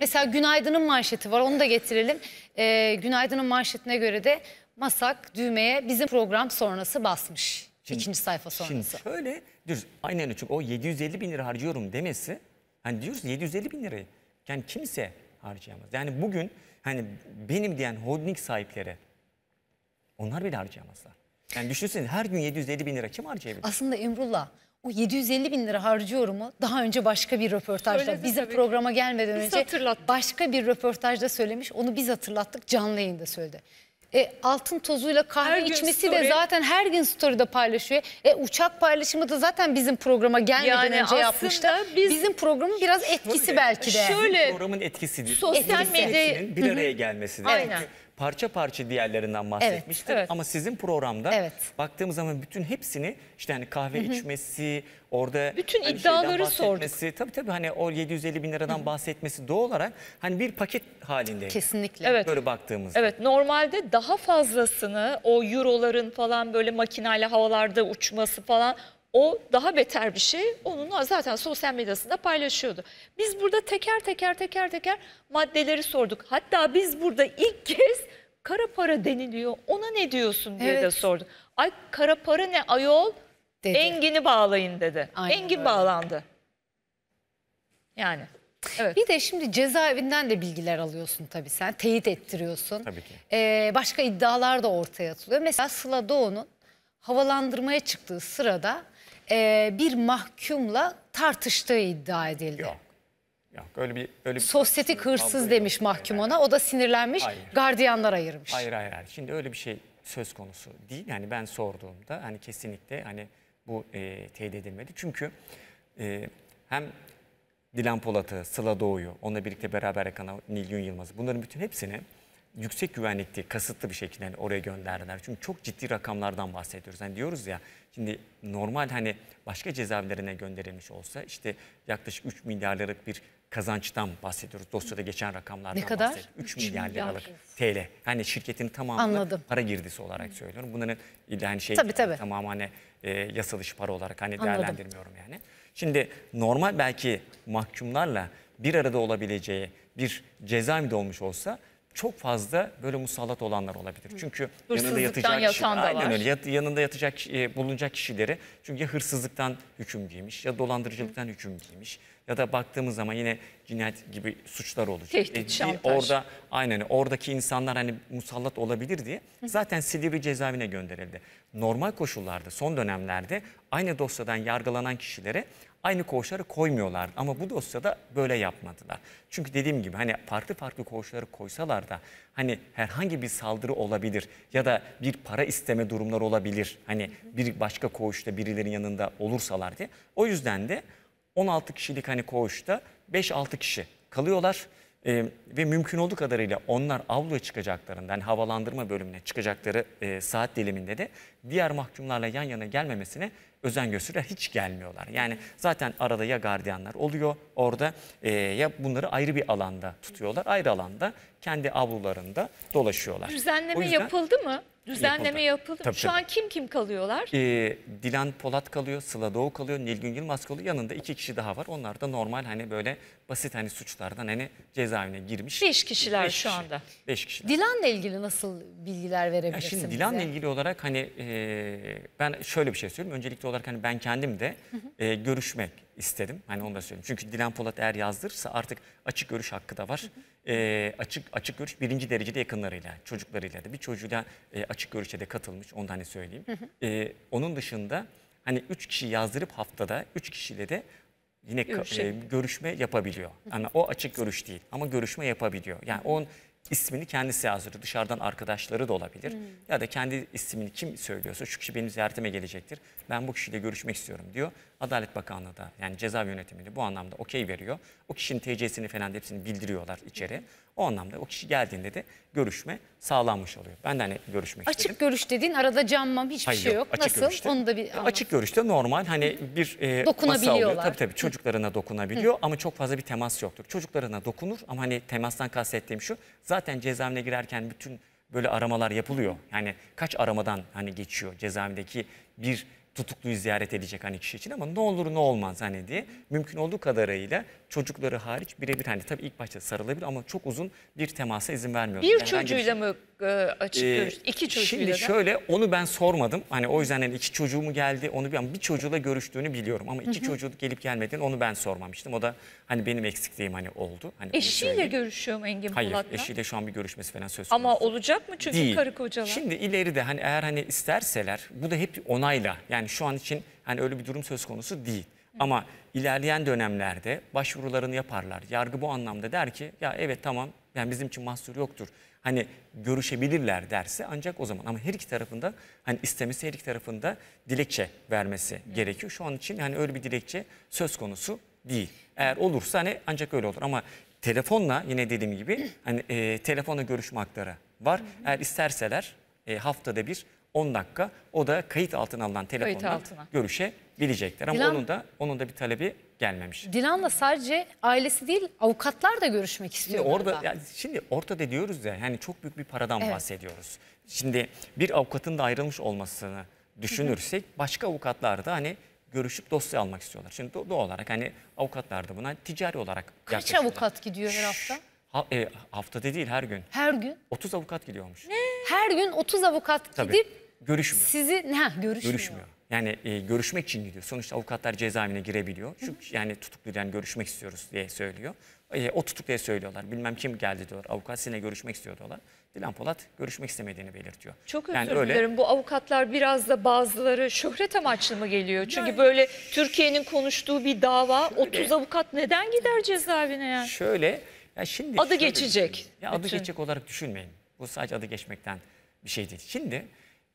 Mesela Günaydın'ın manşeti var onu da getirelim. Ee, Günaydın'ın manşetine göre de Masak düğmeye bizim program sonrası basmış. Şimdi, İkinci sayfa sonrası. Şimdi şöyle dur aynen çünkü o 750 bin lira harcıyorum demesi hani diyoruz 750 bin lirayı yani kimse harcayamaz. Yani bugün hani benim diyen holding sahipleri onlar bile harcayamazlar. Yani düşünsene her gün 750 bin lira kim harcayabilir? Aslında Emrullah o 750 bin lira mu? daha önce başka bir röportajda Söyledi bizim tabii. programa gelmeden önce başka bir röportajda söylemiş. Onu biz hatırlattık canlı yayında söyledi. E, altın tozuyla kahve her içmesi de zaten her gün story'de paylaşıyor. E, uçak paylaşımı da zaten bizim programa gelmeden yani önce yapmıştı. Biz, bizim programın biraz etkisi şöyle, belki de. Şöyle programın etkisi. Sosyal medyanın bir araya gelmesi. Aynen. Çünkü parça parça diğerlerinden bahsetmiştir. Evet, evet. Ama sizin programda evet. baktığımız zaman bütün hepsini işte hani kahve Hı -hı. içmesi, orada bütün hani iddiaları sorduk. Tabii tabii hani o 750 bin liradan Hı -hı. bahsetmesi doğal olarak hani bir paket halinde. Kesinlikle. Evet. Böyle baktığımızda. Evet normalde daha fazlasını o euroların falan böyle makinayla havalarda uçması falan o daha beter bir şey. onunla zaten sosyal medyasında paylaşıyordu. Biz burada teker teker teker teker maddeleri sorduk. Hatta biz burada ilk kez kara para deniliyor. Ona ne diyorsun diye evet. de sorduk. Ay kara para ne ayol? Dedi. Engin'i bağlayın dedi. Aynen Engin öyle. bağlandı. Yani. Evet. Bir de şimdi cezaevinden de bilgiler alıyorsun tabii sen. Teyit ettiriyorsun. Tabii ki. Ee, başka iddialar da ortaya atılıyor. Mesela Sıla Doğu'nun havalandırmaya çıktığı sırada e, bir mahkumla tartıştığı iddia edildi. Yok. Yok öyle bir öyle bir sosyetik hırsız demiş mahkum ona. O da sinirlenmiş, hayır. gardiyanlar ayırmış. Hayır hayır hayır. Şimdi öyle bir şey söz konusu değil. Yani ben sorduğumda hani kesinlikle hani bu e, teyit edilmedi. Çünkü e, hem Dilan Polat'ı, Sıla Doğu'yu, onunla birlikte beraber yakan Nilgün Yılmaz'ı bunların bütün hepsini yüksek güvenlikli, kasıtlı bir şekilde hani oraya gönderdiler. Çünkü çok ciddi rakamlardan bahsediyoruz. Hani diyoruz ya şimdi normal hani başka cezaevlerine gönderilmiş olsa işte yaklaşık 3 milyar bir kazançtan bahsediyoruz. Dosyada geçen rakamlardan ne kadar? bahsediyoruz. 3, 3 milyar liralık TL. Hani şirketin tamamı Anladım. para girdisi olarak söylüyorum. Bunların illa hani şey tabii, tabii. tamamı hani e, yasal dışı para olarak hani Anladım. değerlendirmiyorum yani. Şimdi normal belki mahkumlarla bir arada olabileceği bir cezaevinde olmuş olsa çok fazla böyle musallat olanlar olabilir. Çünkü yanında yatacak kişi, öyle, yanında yatacak e, bulunacak kişileri çünkü ya hırsızlıktan hüküm giymiş ya dolandırıcılıktan Hı. hüküm giymiş ya da baktığımız zaman yine cinayet gibi suçlar olacak. Tehdit, e, Orada aynen oradaki insanlar hani musallat olabilir diye zaten Silivri cezaevine gönderildi. Normal koşullarda son dönemlerde aynı dosyadan yargılanan kişilere aynı koğuşlara koymuyorlar. Ama bu dosyada böyle yapmadılar. Çünkü dediğim gibi hani farklı farklı koğuşlara koysalar da hani herhangi bir saldırı olabilir ya da bir para isteme durumları olabilir. Hani bir başka koğuşta birilerin yanında olursalar diye. O yüzden de 16 kişilik hani koğuşta 5-6 kişi kalıyorlar. E, ve mümkün olduğu kadarıyla onlar avluya çıkacaklarından yani havalandırma bölümüne çıkacakları e, saat diliminde de diğer mahkumlarla yan yana gelmemesine özen gösterir. Hiç gelmiyorlar. Yani zaten arada ya gardiyanlar oluyor orada e, ya bunları ayrı bir alanda tutuyorlar. Ayrı alanda kendi avlularında dolaşıyorlar. Düzenleme yüzden, yapıldı mı? Düzenleme yapıldı. Tabii, Şu tabii. an kim kim kalıyorlar? Ee, Dilan Polat kalıyor, Sıla Doğu kalıyor, Nilgün Yılmaz kalıyor. Yanında iki kişi daha var. Onlar da normal hani böyle basit hani suçlardan hani cezaevine girmiş. Beş kişiler Beş şu kişi. anda. Beş kişiler. Dilan'la ilgili nasıl bilgiler verebilirsiniz? Şimdi Dilan'la bize? ilgili olarak hani e, ben şöyle bir şey söyleyeyim. Öncelikli olarak hani ben kendim de e, görüşmek, istedim Hani onu da söyleyeyim. Çünkü Dilan Polat eğer yazdırırsa artık açık görüş hakkı da var. E, açık açık görüş birinci derecede yakınlarıyla, çocuklarıyla da bir çocuğuyla e, açık görüşe de katılmış. Onu da hani söyleyeyim. E, onun dışında hani üç kişi yazdırıp haftada üç kişiyle de yine görüşme, e, görüşme yapabiliyor. Ama hani o açık görüş değil ama görüşme yapabiliyor. Yani hı hı. onun ismini kendisi yazdırır. Dışarıdan arkadaşları da olabilir. Hmm. Ya da kendi ismini kim söylüyorsa şu kişi benim ziyaretime gelecektir. Ben bu kişiyle görüşmek istiyorum diyor. Adalet Bakanlığı da yani ceza yönetimini bu anlamda okey veriyor. O kişinin TC'sini falan da hepsini bildiriyorlar içeri. O anlamda o kişi geldiğinde de görüşme sağlanmış oluyor. Ben de hani görüşmek Açık istedim. görüş dediğin arada cammam hiçbir Hayır, şey yok. Açık Nasıl? Görüşte, Onu da bir anlat. Açık görüşte normal hani bir e, masa oluyor. Tabii tabii çocuklarına dokunabiliyor Hı. ama çok fazla bir temas yoktur. Çocuklarına dokunur ama hani temastan kastettiğim şu. Zaten cezaevine girerken bütün böyle aramalar yapılıyor. Yani kaç aramadan hani geçiyor cezaevindeki bir tutukluyu ziyaret edecek hani kişi için ama ne olur ne olmaz hani diye mümkün olduğu kadarıyla çocukları hariç birebir hani tabii ilk başta sarılabilir ama çok uzun bir temasa izin vermiyor. Bir yani çocuğuyla mı e, açık ee, İki çocuğuyla Şimdi da. şöyle onu ben sormadım. Hani o yüzden hani iki çocuğumu geldi onu bir, bir çocuğuyla görüştüğünü biliyorum ama iki Hı gelip gelmediğini onu ben sormamıştım. O da hani benim eksikliğim hani oldu. Hani eşiyle görüşüyor mu Engin Hayır Polat'la? eşiyle şu an bir görüşmesi falan söz konusu. Ama olacak mı çünkü Değil. karı kocalar? Şimdi ileride hani eğer hani isterseler bu da hep onayla yani yani şu an için hani öyle bir durum söz konusu değil. Ama ilerleyen dönemlerde başvurularını yaparlar. Yargı bu anlamda der ki ya evet tamam yani bizim için mahsur yoktur. Hani görüşebilirler derse ancak o zaman ama her iki tarafında hani istemesi her iki tarafında dilekçe vermesi evet. gerekiyor. Şu an için hani öyle bir dilekçe söz konusu değil. Eğer olursa hani ancak öyle olur ama telefonla yine dediğim gibi hani e, telefonla görüşme hakları var. Eğer isterseler e, haftada bir 10 dakika o da kayıt altına alınan telefonla altına. görüşebilecekler. Ama Dilan, onun da onun da bir talebi gelmemiş. Dilan'la sadece ailesi değil avukatlar da görüşmek istiyor. Şimdi orada ya, şimdi ortada diyoruz ya hani çok büyük bir paradan evet. bahsediyoruz. Şimdi bir avukatın da ayrılmış olmasını düşünürsek başka avukatlar da hani görüşüp dosya almak istiyorlar. Şimdi doğal olarak hani avukatlar da buna ticari olarak Kaç avukat gidiyor her hafta? Ha, e, haftada değil her gün. Her gün? 30 avukat gidiyormuş. Ne? Her gün 30 avukat Tabii. gidip Görüşmüyor. Sizi ne görüşmüyor. Görüşmüyor. Yani e, görüşmek için gidiyor. Sonuçta avukatlar cezaevine girebiliyor. Çünkü yani tutukludan yani görüşmek istiyoruz diye söylüyor. E, o tutukluya söylüyorlar. Bilmem kim geldi diyor. Avukat sizinle görüşmek istiyor diyorlar. Dilan Polat görüşmek istemediğini belirtiyor. Çok özür yani dilerim. Öyle... Bu avukatlar biraz da bazıları şöhret amaçlı mı geliyor? Çünkü yani... böyle Türkiye'nin konuştuğu bir dava şöyle... 30 avukat neden gider cezaevine yani? Şöyle ya şimdi adı şöyle, geçecek. Ya adı geçecek olarak düşünmeyin. Bu sadece adı geçmekten bir şey değil. Şimdi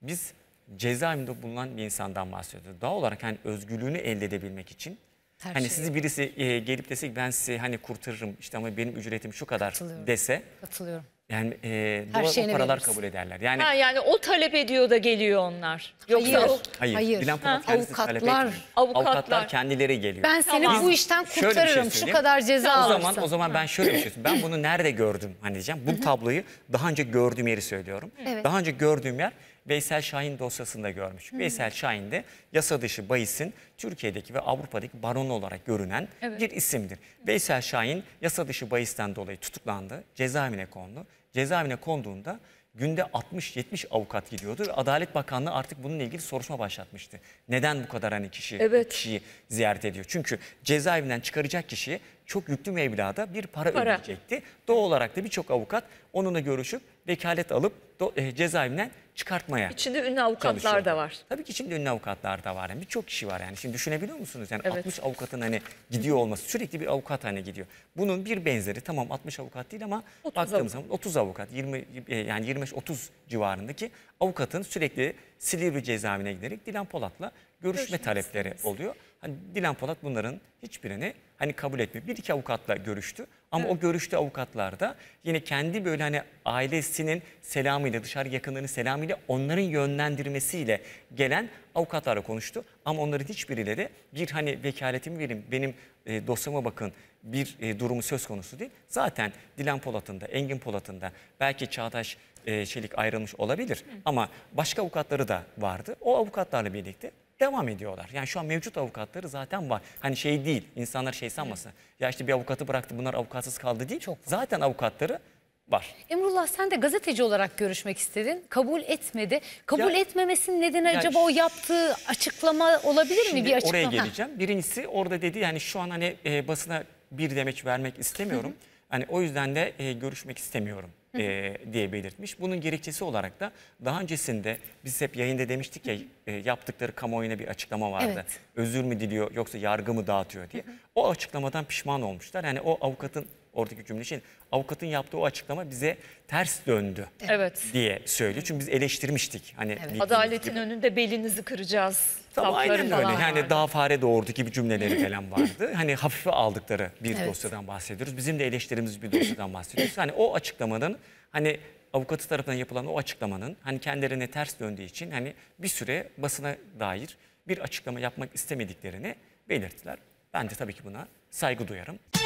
biz cezaevinde bulunan bir insandan bahsediyoruz. Doğal olarak hani özgürlüğünü elde edebilmek için Her hani şey. sizi birisi e, gelip desek ben sizi hani kurtarırım işte ama benim ücretim şu kadar dese katılıyorum. Yani e, Her o paralar veririz. kabul ederler. Yani ha, yani o talep ediyor da geliyor onlar. Yok hayır. O, hayır. hayır. Dilan Polat avukatlar, talep Avukatlar. avukatlar kendileri geliyor. Ben seni tamam. bu işten şey kurtarırım. Şey şu kadar ceza alırsın. O zaman o zaman ben şöyle bir şey Ben bunu nerede gördüm hani diyeceğim. Bu tabloyu daha önce gördüğüm yeri söylüyorum. Evet. Daha önce gördüğüm yer Veysel Şahin dosyasında görmüş. Hı. Veysel Şahin de yasa dışı bahisin Türkiye'deki ve Avrupa'daki baronu olarak görünen evet. bir isimdir. Hı. Veysel Şahin yasa dışı bahisten dolayı tutuklandı, cezaevine kondu. Cezaevine konduğunda günde 60-70 avukat gidiyordu. Adalet Bakanlığı artık bununla ilgili soruşturma başlatmıştı. Neden bu kadar hani kişi evet. kişiyi ziyaret ediyor? Çünkü cezaevinden çıkaracak kişiyi çok yüklü mevlada bir para, para. ödeyecekti. Doğal olarak da birçok avukat onunla görüşüp vekalet alıp do, e, cezaevinden çıkartmaya İçinde ünlü avukatlar çalışıyor. da var. Tabii ki içinde ünlü avukatlar da var. Yani birçok kişi var yani. Şimdi düşünebiliyor musunuz? Yani evet. 60 avukatın hani gidiyor olması sürekli bir avukat hani gidiyor. Bunun bir benzeri tamam 60 avukat değil ama baktığımız zaman 30 avukat 20 e, yani 25 30 civarındaki avukatın sürekli Silivri cezaevine giderek Dilan Polat'la görüşme, görüşme talepleri oluyor. Hani Dilan Polat bunların hiçbirini hani kabul etmiyor. Bir iki avukatla görüştü ama evet. o görüştü avukatlar da yine kendi böyle hani ailesinin selamıyla dışarı yakınlarının selamıyla onların yönlendirmesiyle gelen avukatlarla konuştu. Ama onların hiçbirileri bir hani vekaletimi verin benim e, dosyama bakın bir e, durumu söz konusu değil. Zaten Dilan Polat'ın da Engin Polat'ın da belki Çağdaş e, Çelik ayrılmış olabilir. Hı. Ama başka avukatları da vardı. O avukatlarla birlikte devam ediyorlar. Yani şu an mevcut avukatları zaten var. Hani şey değil insanlar şey sanmasın. Ya işte bir avukatı bıraktı bunlar avukatsız kaldı değil. Çok zaten avukatları var. Emrullah sen de gazeteci olarak görüşmek istedin. Kabul etmedi. Kabul ya, etmemesinin nedeni yani acaba o yaptığı açıklama olabilir mi? Bir açıklama. Oraya geleceğim. Birincisi orada dedi yani şu an hani e, basına bir demeç vermek istemiyorum. Hı hı. Hani o yüzden de e, görüşmek istemiyorum e, diye belirtmiş. Bunun gerekçesi olarak da daha öncesinde biz hep yayında demiştik ya e, yaptıkları kamuoyuna bir açıklama vardı. Evet. Özür mü diliyor yoksa yargı mı dağıtıyor diye. O açıklamadan pişman olmuşlar. Yani o avukatın oradaki cümle için avukatın yaptığı o açıklama bize ters döndü evet. diye söylüyor. Çünkü biz eleştirmiştik. Hani evet. Adaletin gibi. önünde belinizi kıracağız. Tamam aynen öyle. Vardı. daha fare doğurdu gibi cümleleri falan vardı. hani hafife aldıkları bir evet. dosyadan bahsediyoruz. Bizim de eleştirimiz bir dosyadan bahsediyoruz. Hani o açıklamanın hani avukatı tarafından yapılan o açıklamanın hani kendilerine ters döndüğü için hani bir süre basına dair bir açıklama yapmak istemediklerini belirttiler. Ben de tabii ki buna saygı duyarım.